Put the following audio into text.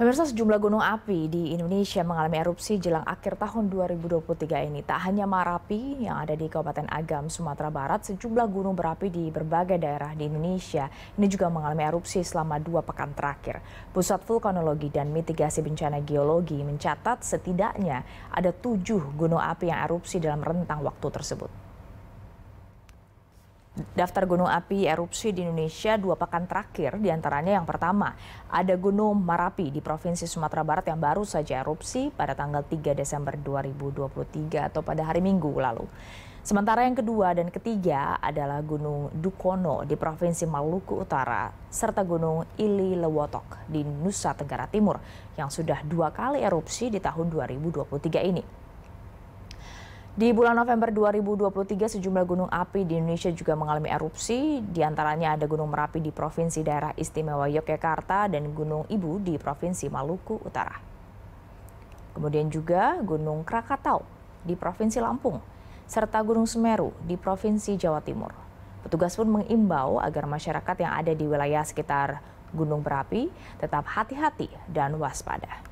Pemirsa sejumlah gunung api di Indonesia mengalami erupsi jelang akhir tahun 2023 ini. Tak hanya Marapi yang ada di Kabupaten Agam, Sumatera Barat, sejumlah gunung berapi di berbagai daerah di Indonesia ini juga mengalami erupsi selama dua pekan terakhir. Pusat Vulkanologi dan Mitigasi Bencana Geologi mencatat setidaknya ada tujuh gunung api yang erupsi dalam rentang waktu tersebut daftar gunung api erupsi di Indonesia dua pekan terakhir, diantaranya yang pertama, ada Gunung Marapi di Provinsi Sumatera Barat yang baru saja erupsi pada tanggal 3 Desember 2023 atau pada hari Minggu lalu. Sementara yang kedua dan ketiga adalah Gunung Dukono di Provinsi Maluku Utara, serta Gunung Ili Lewotok di Nusa Tenggara Timur yang sudah dua kali erupsi di tahun 2023 ini. Di bulan November 2023, sejumlah gunung api di Indonesia juga mengalami erupsi. Di antaranya ada Gunung Merapi di Provinsi Daerah Istimewa Yogyakarta dan Gunung Ibu di Provinsi Maluku Utara. Kemudian juga Gunung Krakatau di Provinsi Lampung, serta Gunung Semeru di Provinsi Jawa Timur. Petugas pun mengimbau agar masyarakat yang ada di wilayah sekitar gunung berapi tetap hati-hati dan waspada.